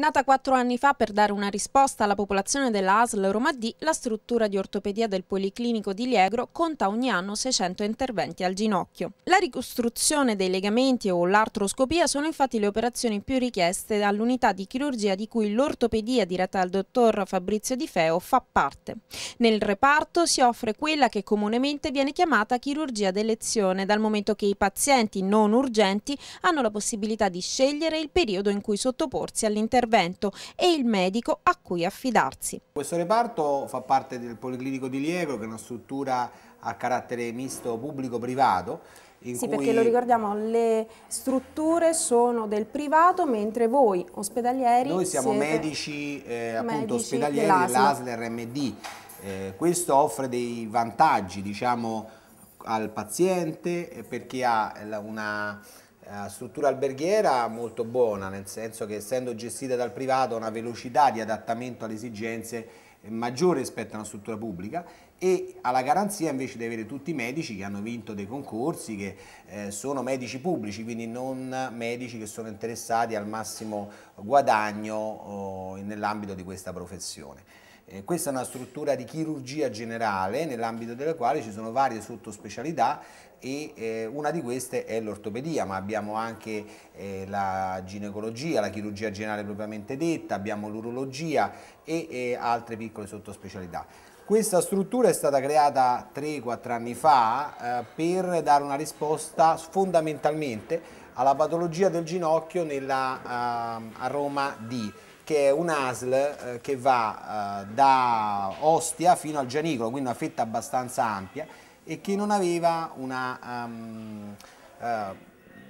Nata quattro anni fa per dare una risposta alla popolazione della ASL Roma D, la struttura di ortopedia del Policlinico di Liegro conta ogni anno 600 interventi al ginocchio. La ricostruzione dei legamenti o l'artroscopia sono infatti le operazioni più richieste dall'unità di chirurgia di cui l'ortopedia diretta dal dottor Fabrizio Di Feo fa parte. Nel reparto si offre quella che comunemente viene chiamata chirurgia d'elezione, dal momento che i pazienti non urgenti hanno la possibilità di scegliere il periodo in cui sottoporsi all'intervento intervento e il medico a cui affidarsi. Questo reparto fa parte del Policlinico di Liego che è una struttura a carattere misto pubblico-privato sì, cui... perché lo ricordiamo, le strutture sono del privato, mentre voi ospedalieri Noi siamo medici, eh, appunto, medici ospedalieri dell'ASL RMD. Eh, questo offre dei vantaggi, diciamo, al paziente eh, perché ha una eh, struttura alberghiera molto buona, nel senso che essendo gestita dal privato ha una velocità di adattamento alle esigenze eh, maggiore rispetto a una struttura pubblica e ha la garanzia invece di avere tutti i medici che hanno vinto dei concorsi, che eh, sono medici pubblici, quindi non medici che sono interessati al massimo guadagno oh, nell'ambito di questa professione. Eh, questa è una struttura di chirurgia generale nell'ambito della quale ci sono varie sottospecialità e eh, una di queste è l'ortopedia, ma abbiamo anche eh, la ginecologia, la chirurgia generale propriamente detta, abbiamo l'urologia e, e eh, altre piccole sottospecialità. Questa struttura è stata creata 3-4 anni fa eh, per dare una risposta fondamentalmente alla patologia del ginocchio nella, ehm, a Roma D che è un ASL eh, che va eh, da Ostia fino al Gianicolo, quindi una fetta abbastanza ampia e che non aveva una um, uh,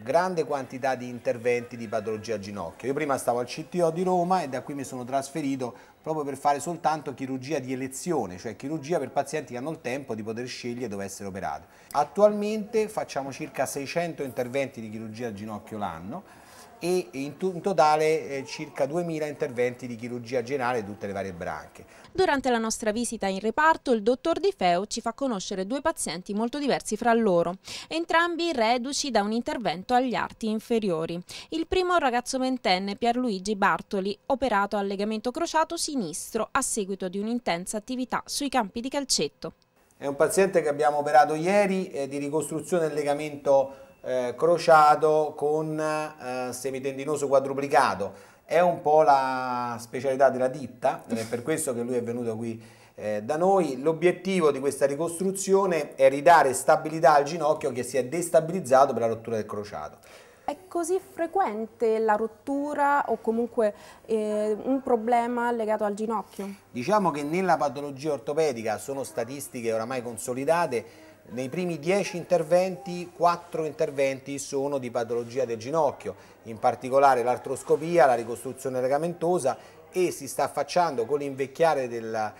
grande quantità di interventi di patologia al ginocchio. Io prima stavo al CTO di Roma e da qui mi sono trasferito proprio per fare soltanto chirurgia di elezione, cioè chirurgia per pazienti che hanno il tempo di poter scegliere dove essere operati. Attualmente facciamo circa 600 interventi di chirurgia al ginocchio l'anno, e in, totale eh, circa 2.000 interventi di chirurgia generale e tutte le varie branche. Durante la nostra visita in reparto il dottor Di Feo ci fa conoscere due pazienti molto diversi fra loro, entrambi reduci da un intervento agli arti inferiori. Il primo un ragazzo ventenne Pierluigi Bartoli, operato al legamento crociato sinistro a seguito di un'intensa attività sui campi di calcetto. È un paziente che abbiamo operato ieri eh, di ricostruzione del legamento crociato eh, crociato con eh, semitendinoso quadruplicato. È un po' la specialità della ditta, ed è per questo che lui è venuto qui eh, da noi. L'obiettivo di questa ricostruzione è ridare stabilità al ginocchio che si è destabilizzato per la rottura del crociato. È così frequente la rottura o comunque eh, un problema legato al ginocchio? Diciamo che nella patologia ortopedica sono statistiche oramai consolidate nei primi 10 interventi, 4 interventi sono di patologia del ginocchio, in particolare l'artroscopia, la ricostruzione legamentosa e si sta affacciando con l'invecchiare della,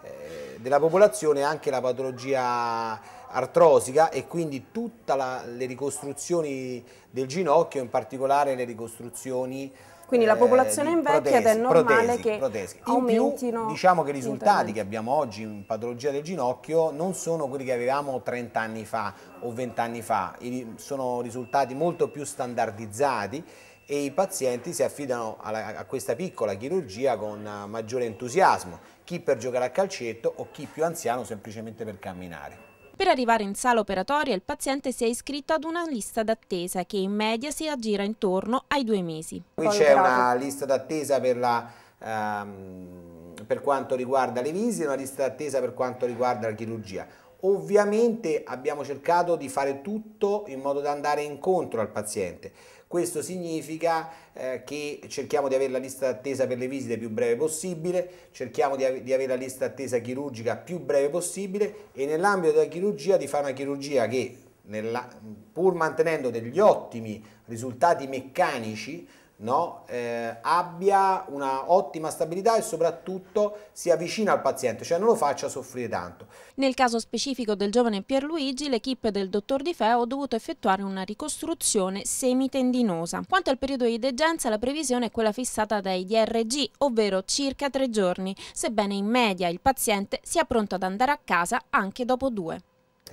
eh, della, popolazione anche la patologia artrosica e quindi tutte le ricostruzioni del ginocchio, in particolare le ricostruzioni quindi la eh, popolazione invecchia ed è normale protesi, che protesi. aumentino. Più, diciamo che i risultati che abbiamo oggi in patologia del ginocchio non sono quelli che avevamo 30 anni fa o 20 anni fa, sono risultati molto più standardizzati e i pazienti si affidano alla, a questa piccola chirurgia con eh, maggiore entusiasmo, chi per giocare a calcetto o chi più anziano semplicemente per camminare. Per arrivare in sala operatoria il paziente si è iscritto ad una lista d'attesa che in media si aggira intorno ai due mesi. Qui c'è una lista d'attesa per la ehm, per quanto riguarda le visite, una lista d'attesa per quanto riguarda la chirurgia. Ovviamente abbiamo cercato di fare tutto in modo da andare incontro al paziente, questo significa eh, che cerchiamo di avere la lista d'attesa per le visite più breve possibile, cerchiamo di, av di avere la lista d'attesa chirurgica più breve possibile e nell'ambito della chirurgia di fare una chirurgia che nella, pur mantenendo degli ottimi risultati meccanici no? eh, abbia una ottima stabilità e soprattutto sia vicina al paziente, cioè non lo faccia soffrire tanto. Nel caso specifico del giovane Pierluigi, l'equipe del dottor Di Feo ha dovuto effettuare una ricostruzione semitendinosa. Quanto al periodo di degenza, la previsione è quella fissata dai DRG, ovvero circa tre giorni, sebbene in media il paziente sia pronto ad andare a casa anche dopo due.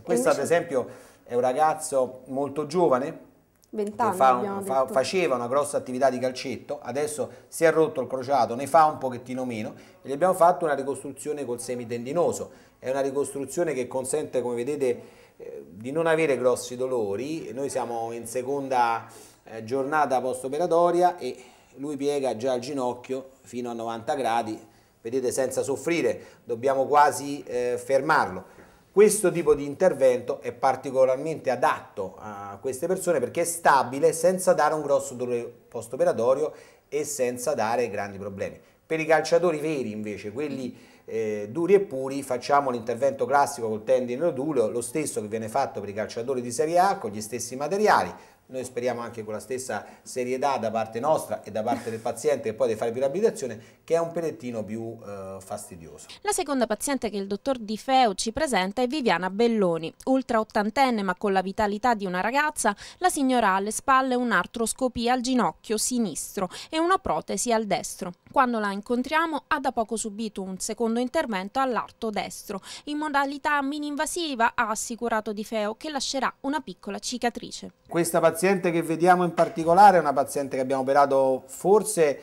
Questo ad esempio è un ragazzo molto giovane, vent'anni fa, fa, faceva una grossa attività di calcetto, adesso si è rotto il crociato, ne fa un pochettino meno e gli abbiamo fatto una ricostruzione col semitendinoso. È una ricostruzione che consente, come vedete, eh, di non avere grossi dolori. Noi siamo in seconda eh, giornata post-operatoria e lui piega già il ginocchio fino a 90 gradi, vedete senza soffrire, dobbiamo quasi eh, fermarlo questo tipo di intervento è particolarmente adatto a queste persone perché è stabile senza dare un grosso dolore post-operatorio e senza dare grandi problemi. Per i calciatori veri invece, quelli eh, duri e puri, facciamo l'intervento classico col tendine noduleo, lo stesso che viene fatto per i calciatori di Serie A con gli stessi materiali, noi speriamo anche con la stessa serietà da parte nostra e da parte del paziente che poi deve fare più riabilitazione, che è un pelettino più eh, fastidioso. La seconda paziente che il dottor Di Feo ci presenta è Viviana Belloni, ultra ottantenne ma con la vitalità di una ragazza, la signora ha alle spalle un'artroscopia al ginocchio sinistro e una protesi al destro. Quando la incontriamo ha da poco subito un secondo intervento all'arto destro. In modalità mini-invasiva ha assicurato Di Feo che lascerà una piccola cicatrice. Questa paziente paziente che vediamo in particolare è una paziente che abbiamo operato forse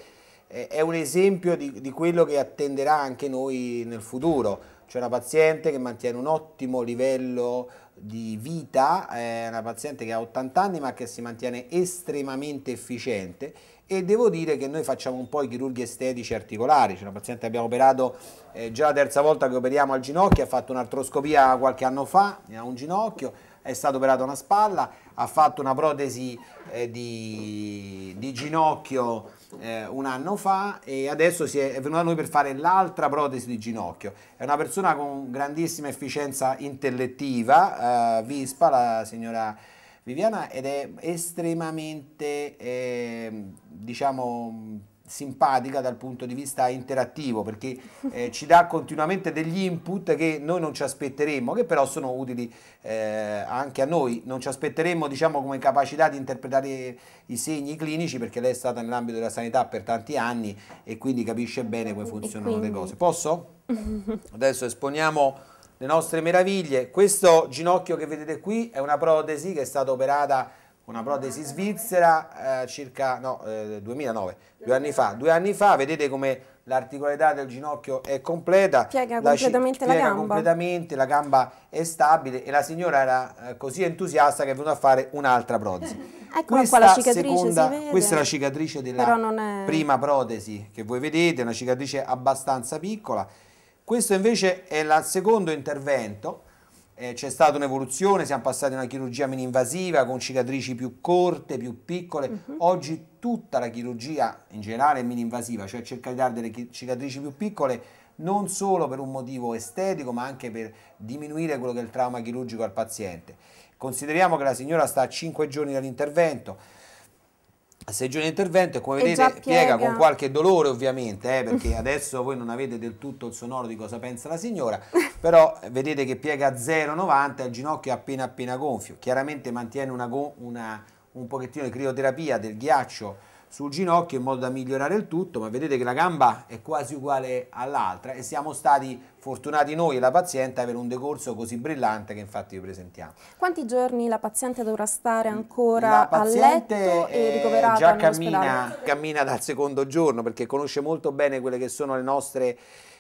eh, è un esempio di, di quello che attenderà anche noi nel futuro. C'è una paziente che mantiene un ottimo livello di vita, è una paziente che ha 80 anni ma che si mantiene estremamente efficiente e devo dire che noi facciamo un po' i chirurghi estetici articolari, c'è una paziente che abbiamo operato eh, già la terza volta che operiamo al ginocchio, ha fatto un'artroscopia qualche anno fa, ha un ginocchio, è stato operato una spalla, ha fatto una protesi eh, di, di, ginocchio eh, un anno fa e adesso è, è venuto da noi per fare l'altra protesi di ginocchio. È una persona con grandissima efficienza intellettiva, eh, vispa la signora Viviana, ed è estremamente, ehm, diciamo, simpatica dal punto di vista interattivo perché eh, ci dà continuamente degli input che noi non ci aspetteremmo, che però sono utili eh, anche a noi, non ci aspetteremmo diciamo come capacità di interpretare i segni clinici perché lei è stata nell'ambito della sanità per tanti anni e quindi capisce bene come funzionano quindi... le cose. Posso? Adesso esponiamo le nostre meraviglie, questo ginocchio che vedete qui è una protesi che è stata operata una protesi svizzera eh, circa no, eh, 2009, due anni fa. Due anni fa, vedete come l'articolarità del ginocchio è completa, piega, la completamente, piega la completamente, la gamba è stabile e la signora era eh, così entusiasta che è venuta a fare un'altra protesi. Eccola questa qua la cicatrice, seconda, Questa è la cicatrice della è... prima protesi che voi vedete, una cicatrice abbastanza piccola. Questo invece è il secondo intervento eh, c'è stata un'evoluzione, siamo passati a una chirurgia mini-invasiva con cicatrici più corte, più piccole. Uh mhm. -huh. Oggi tutta la chirurgia in generale è mini-invasiva, cioè cerca di dare delle cicatrici più piccole non solo per un motivo estetico ma anche per diminuire quello che è il trauma chirurgico al paziente. Consideriamo che la signora sta a 5 giorni dall'intervento, la sezione intervento e come e vedete piega. piega. con qualche dolore ovviamente eh, perché adesso voi non avete del tutto il sonoro di cosa pensa la signora però eh, vedete che piega a 0,90 il ginocchio è appena appena gonfio chiaramente mantiene una, una, un pochettino di crioterapia del ghiaccio sul ginocchio in modo da migliorare il tutto, ma vedete che la gamba è quasi uguale all'altra e siamo stati fortunati noi e la paziente ad avere un decorso così brillante che infatti vi presentiamo. Quanti giorni la paziente dovrà stare ancora a letto e ricoverata già cammina, cammina dal secondo giorno perché conosce molto bene quelle che sono le nostre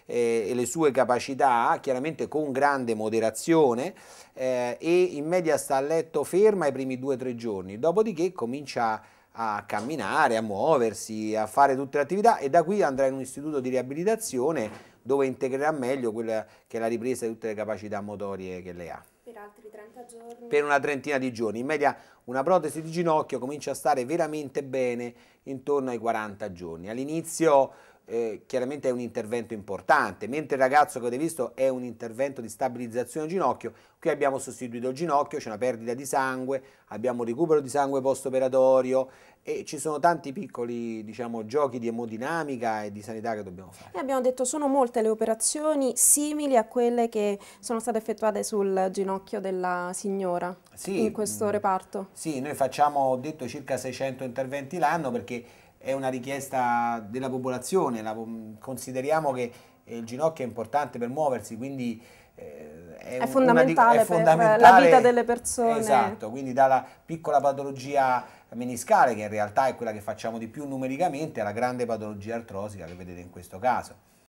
eh, e le sue capacità, chiaramente con grande moderazione, eh, e in media sta a letto ferma i primi due o tre giorni, dopodiché comincia a a camminare, a muoversi, a fare tutte le attività e da qui andrà in un istituto di riabilitazione dove integrerà meglio quella che è la ripresa di tutte le capacità motorie che lei ha. Per altri 30 giorni? Per una trentina di giorni. In media una protesi di ginocchio comincia a stare veramente bene intorno ai 40 giorni. All'inizio eh, chiaramente è un intervento importante, mentre il ragazzo che avete visto è un intervento di stabilizzazione ginocchio, qui abbiamo sostituito il ginocchio, c'è una perdita di sangue, abbiamo recupero di sangue post-operatorio e ci sono tanti piccoli diciamo, giochi di emodinamica e di sanità che dobbiamo fare. E abbiamo detto sono molte le operazioni simili a quelle che sono state effettuate sul ginocchio della signora sì, in questo mm. reparto. Sì, noi facciamo, ho detto, circa 600 interventi l'anno perché è una richiesta della popolazione, la, consideriamo che il ginocchio è importante per muoversi, quindi eh, è, è, fondamentale una, è, fondamentale per eh, la vita delle persone. Esatto, quindi dalla piccola patologia meniscale, che in realtà è quella che facciamo di più numericamente, alla grande patologia artrosica che vedete in questo caso.